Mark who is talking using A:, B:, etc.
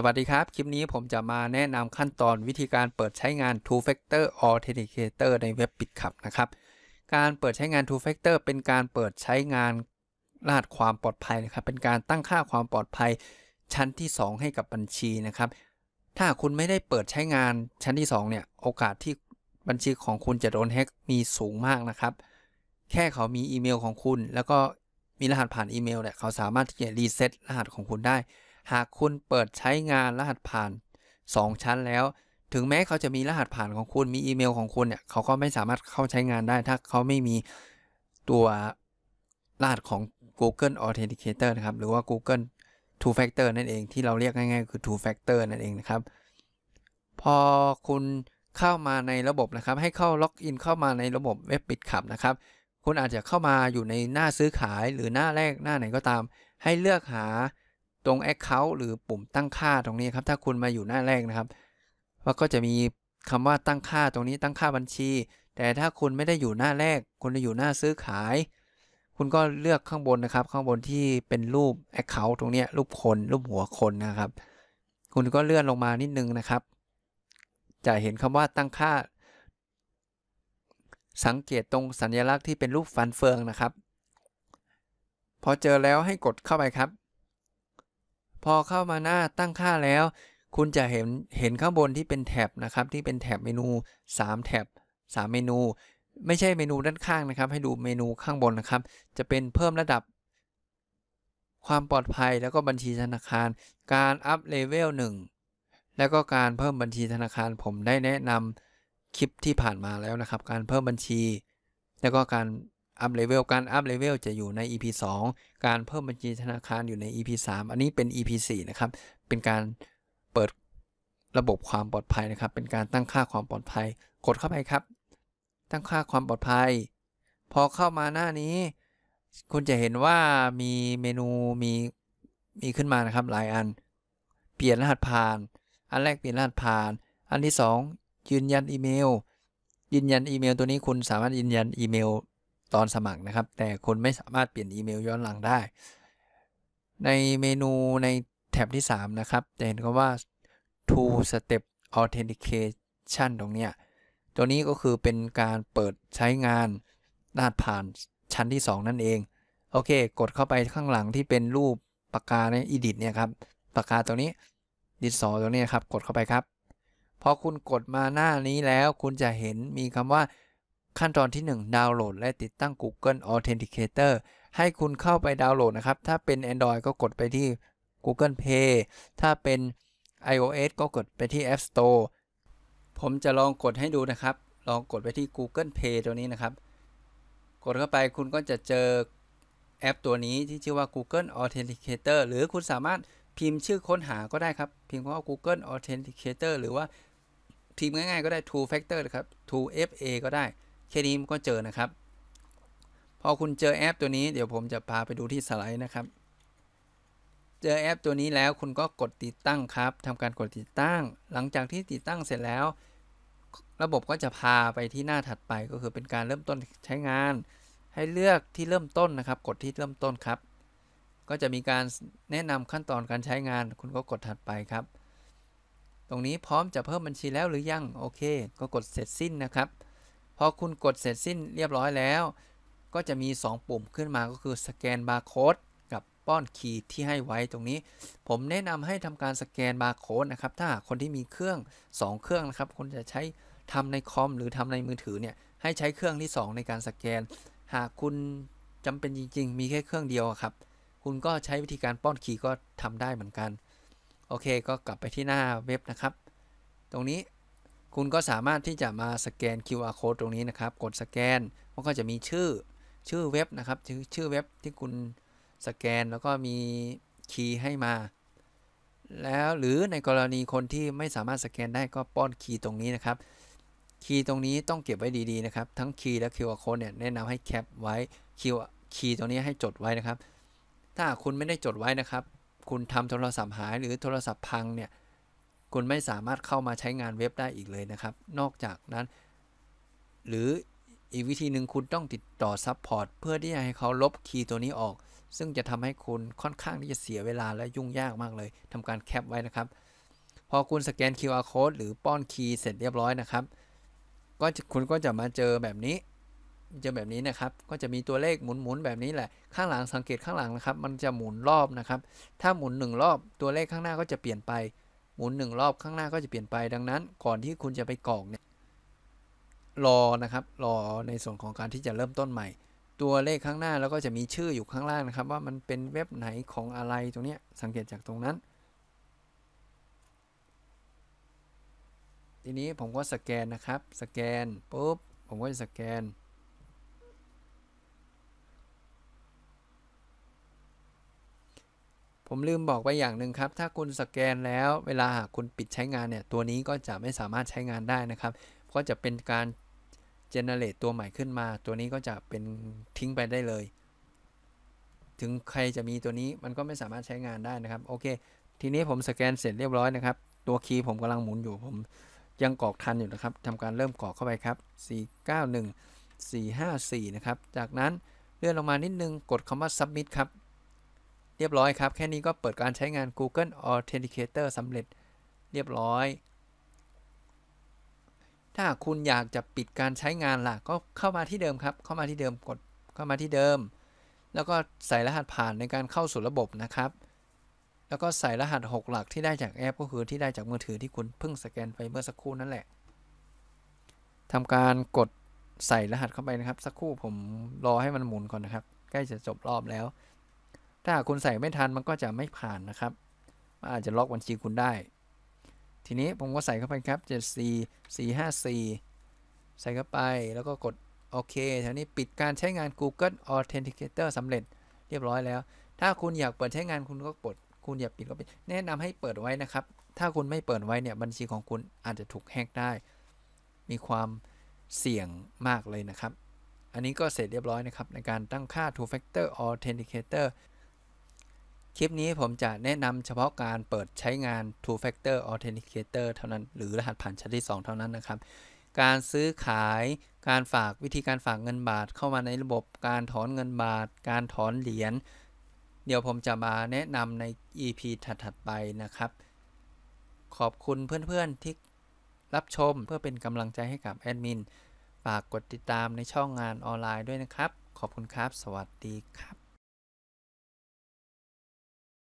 A: สวัสดีครับคลิปนี้ผมจะมาแนะนำขั้นตอนวิธีการเปิดใช้งาน Two Factor Authenticator ในเว็บปิดขับนะครับ การเปิดใช้งาน Two Factor เป็นการเปิดใช้งานรหัสความปลอดภัยนะครับเป็นการตั้งค่าความปลอดภัยชั้นที่ 2 ให้กับบัญชีนะครับถ้าคุณไม่ได้เปิดใช้งานชั้นที่ 2 เนี่ย โอกาสที่บัญชีของคุณจะโดนแฮ็กมีสูงมากนะครับแค่เขามีอีเมลของคุณ แล้วก็มีรหัสผ่านอีเมลเนี่ยเขาสามารถที่จะรีเซ็ตรหัสของคุณได้หากคุณเปิดใช้งานรหัสผ่าน 2 ชั้นแล้ว ถึงแม้เขาจะมีรหัสผ่านของคุณมีอีเมลของคุณเนี่ยเขาก็ไม่สามารถเข้าใช้งานได้ถ้าเขาไม่มีตัว รหัสของ Google Authenticator นะครับหรือว่า Google Two Factor นั่นเองที่เราเรียกง่ายๆคือ Two Factor นั่นเองนะครับ พอคุณเข้ามาในระบบนะครับ ให้เข้าล็อกอินเข้ามาในระบบเว็บปิดขับนะครับคุณอาจจะเข้ามาอยู่ในหน้าซื้อขายหรือหน้าแรกหน้าไหนก็ตาม ให้เลือกหาตรง Account หรือปุ่มตั้งค่าตรงนี้ครับถ้าคุณมาอยู่หน้าแรกนะครับว่าก็จะมีคำว่าตั้งค่าตรงนี้ตั้งค่าบัญชี แต่ถ้าคุณไม่ได้อยู่หน้าแรก คุณจะอยู่หน้าซื้อขาย คุณก็เลือกข้างบนนะครับ ข้างบนที่เป็นรูป Account ตรงนี้รูปคนรูปหัวคนนะครับ คุณก็เลื่อนลงมานิดนึงนะครับ จะเห็นคำว่าตั้งค่า สังเกตตรงสัญลักษณ์ที่เป็นรูปฟันเฟืองนะครับ พอเจอแล้วให้กดเข้าไปครับพอเข้ามาหน้าตั้งค่าแล้วคุณจะเห็นเห็นข้างบนที่เป็นแท็บนะครับที่เป็นแท็บเมนู 3แท็บ3 เมนูไม่ใช่เมนูด้านข้างนะครับ ให้ดูเมนูข้างบนนะครับ จะเป็นเพิ่มระดับความปลอดภัยแล้วก็บัญชีธนาคารการอัพเลเวล1แล้วก็การเพิ่มบัญชีธนาคารผมได้แนะนำคลิปที่ผ่านมาแล้วนะครับการเพิ่มบัญชี แล้วก็การอัพเลเวลการอัพเลเวลจะอยู่ใน EP 2การเพิ่มบัญชีธนาคารอยู่ใน EP 3อันนี้เป็น EP 4นะครับ เป็นการเปิดระบบความปลอดภัยนะครับ เป็นการตั้งค่าความปลอดภัย กดเข้าไปครับ ตั้งค่าความปลอดภัย พอเข้ามาหน้านี้ คุณจะเห็นว่ามีเมนูมีมีขึ้นมานะครับหลายอัน เปลี่ยนรหัสผ่าน อันแรกเปลี่ยนรหัสผ่าน อันที่ 2 ยืนยันอีเมล ยืนยันอีเมล ตัวนี้คุณสามารถยืนยันอีเมลตอนสมัครนะครับ แต่คนไม่สามารถเปลี่ยนอีเมลย้อนหลังได้ ในเมนูในแท็บที่ 3 นะครับ จะเห็นคำว่า two step authentication ตรงเนี้ยตัวนี้ก็คือเป็นการเปิดใช้งานหน้าผ่านชั้นที่ 2 นั่นเอง โอเค กดเข้าไปข้างหลังที่เป็นรูปปากกาใน edit เนี่ยครับปากกาตัวนี้ดิสอตัวนี้ครับ กดเข้าไปครับพอคุณกดมาหน้านี้แล้วคุณจะเห็นมีคำว่าขั้นตอนที่ 1 ดาวน์โหลด และติดตั้ง Google Authenticator ให้คุณเข้าไปดาวน์โหลดนะครับ ถ้าเป็น Android ก็กดไปที่ Google Play ถ้าเป็น iOS ก็กดไปที่ App Store ผมจะลองกดให้ดูนะครับ ลองกดไปที่ Google Play ตัวนี้นะครับ กดเข้าไปคุณก็จะเจอแอปตัวนี้ที่ชื่อว่า Google Authenticator หรือคุณสามารถพิมพ์ชื่อค้นหาก็ได้ครับ พิมพ์ว่า Google Authenticator หรือว่า พิมพ์ง่ายๆก็ได้ Two Factor นะครับ Two FA ก็ได้แค่นี้ก็เจอนะครับ พอคุณเจอแอป ตัวนี้ เดี๋ยวผมจะพาไปดูที่สไลด์นะครับ เจอแอป ตัวนี้แล้วคุณก็กดติดตั้งครับทำการกดติดตั้ง หลังจากที่ติดตั้งเสร็จแล้ว ระบบก็จะพาไปที่หน้าถัดไปก็คือเป็นการเริ่มต้นใช้งานให้เลือกที่เริ่มต้นนะครับ กดที่เริ่มต้นครับ ก็จะมีการแนะนำขั้นตอนการใช้งาน คุณก็กดถัดไปครับ ตรงนี้พร้อมจะเพิ่มบัญชีแล้วหรือยังโอเคก็กดเสร็จสิ้นนะครับพอคุณกดเสร็จสิ้นเรียบร้อยแล้ว ก็จะมี 2ปุ่มขึ้นมาก็คือสแกนบาร์โค้ดกับป้อนคีย์ที่ให้ไว้ตรงนี้ผมแนะนำให้ทำการสแกนบาร์โค้ดนะครับถ้าคนที่มีเครื่อง 2 เครื่องนะครับคนจะใช้ทำในคอม หรือทำในมือถือเนี่ย ให้ใช้เครื่องที่ 2 ในการสแกน หากคุณจำเป็นจริงๆ มีแค่เครื่องเดียวครับ คุณก็ใช้วิธีการป้อนคีย์ก็ทำได้เหมือนกัน โอเคก็กลับไปที่หน้าเว็บนะครับ ตรงนี้คุณก็สามารถที่จะมาสแกน QR code ตรงนี้นะครับ กดสแกน มันก็จะมีชื่อชื่อเว็บนะครับ ชื่อชื่อเว็บที่คุณสแกนแล้วก็มีคีย์ให้มา แล้วหรือในกรณีคนที่ไม่สามารถสแกนได้ก็ป้อนคีย์ตรงนี้นะครับ คีย์ตรงนี้ต้องเก็บไว้ดีๆนะครับทั้งคีย์และ QR code เนี่ยแนะนำให้แคปไว้คีย์คีย์ตรงนี้ให้จดไว้นะครับ ถ้าคุณไม่ได้จดไว้นะครับ คุณทำโทรศัพท์หายหรือโทรศัพท์พังเนี่ยคุณไม่สามารถเข้ามาใช้งานเว็บได้อีกเลยนะครับ นอกจากนั้น หรืออีกวิธีหนึ่งคุณต้องติดต่อซัพพอร์ตเพื่อที่จะให้เขาลบคีย์ตัวนี้ออก ซึ่งจะทำให้คุณค่อนข้างที่จะเสียเวลาและยุ่งยากมากเลย ทำการแคปไว้นะครับ พอคุณสแกน QR code หรือป้อนคีย์เสร็จเรียบร้อยนะครับ ก็คุณก็จะมาเจอแบบนี้ เจอแบบนี้นะครับ ก็จะมีตัวเลขหมุนๆแบบนี้แหละ ข้างหลังสังเกตข้างหลังนะครับ มันจะหมุนรอบนะครับ ถ้าหมุน1รอบตัวเลขข้างหน้าก็จะเปลี่ยนไปหมุน1รอบข้างหน้าก็จะเปลี่ยนไปดังนั้นก่อนที่คุณจะไปกรอกเนี่ยรอนะครับ รอในส่วนของการที่จะเริ่มต้นใหม่ตัวเลขข้างหน้าแล้วก็จะมีชื่ออยู่ข้างล่างนะครับว่ามันเป็นเว็บไหนของอะไรตรงนี้สังเกตจากตรงนั้น ทีนี้ผมก็สแกนนะครับสแกนปุ๊บผมก็จะสแกนผม ลืมบอก ไป อย่างหนึ่งครับ ถ้าคุณสแกนแล้วเวลาหากคุณปิดใช้งาน เนี่ยตัวนี้ก็จะไม่สามารถใช้งานได้นะครับก็จะเป็นการเจเนเรตตัวใหม่ขึ้นมา ตัวนี้ก็จะเป็นทิ้งไปได้เลย ถึงใครจะมีตัวนี้มันก็ไม่สามารถใช้งานได้นะครับโอเค ทีนี้ผมสแกนเสร็จเรียบร้อย นะครับ ตัวคีย์ผมกำลังหมุนอยู่ผมยังกรอกทันอยู่นะครับทำการเริ่มกรอกเข้าไปครับ 491 454นะครับจากนั้นเลื่อนลงมานิดนึงกดคำว่า submit ครับเรียบร้อยครับ แค่นี้ก็เปิดการใช้งาน Google Authenticator สำเร็จ เรียบร้อย ถ้าคุณอยากจะปิดการใช้งานล่ะก็เข้ามาที่เดิมครับ เข้ามาที่เดิมกดเข้ามาที่เดิมแล้วก็ใส่รหัสผ่านในการเข้าสู่ระบบนะครับ แล้วก็ใส่รหัส 6 หลักที่ได้จากแอปก็คือที่ได้จากมือถือที่คุณเพิ่งสแกนไปเมื่อสักครู่นั่นแหละทำการกดใส่รหัสเข้าไปนะครับ สักครู่ผมรอให้มันหมุนก่อนนะครับใกล้จะจบรอบแล้วถ้าหากคุณใส่ ไม่ทัน มัน ก็จะไม่ผ่านนะครับ อาจจะล็อก บัญชีคุณได้ ทีนี้ผม ก็ ใส่เข้าไปครับ74454ใส่เข้าไปแล้วก็กด โอเคแถวนี้ปิดการใช้งาน Google Authenticator สำเร็จ เรียบร้อยแล้ว ถ้าคุณอยากเปิดใช้งานคุณก็กด คุณ อยาก ปิด ก็ปิดแนะนำให้เปิดไว้นะครับ ถ้าคุณไม่เปิดไว้เนี่ยบัญชีของคุณอาจจะถูกแฮกได้ มีความเสี่ยงมากเลยนะครับ อันนี้ก็เสร็จเรียบร้อยนะครับในการตั้งค่า Two Factor Authenticator คลิปนี้ผมจะแนะนำเฉพาะการเปิดใช้งาน Two Factor Authenticator เท่านั้นหรือรหัสผ่านชั้นที่2เท่านั้นนะครับ การซื้อขายการฝากวิธีการฝากเงินบาทเข้ามาในระบบการถอนเงินบาทการถอนเหรียญเดี๋ยวผมจะมาแนะนำใน EP ถัดๆไปนะครับ ขอบคุณเพื่อนๆที่รับชมเพื่อเป็นกำลังใจให้กับแอดมินฝากกดติดตามในช่องงานออนไลน์ด้วยนะครับ ขอบคุณครับ สวัสดีครับ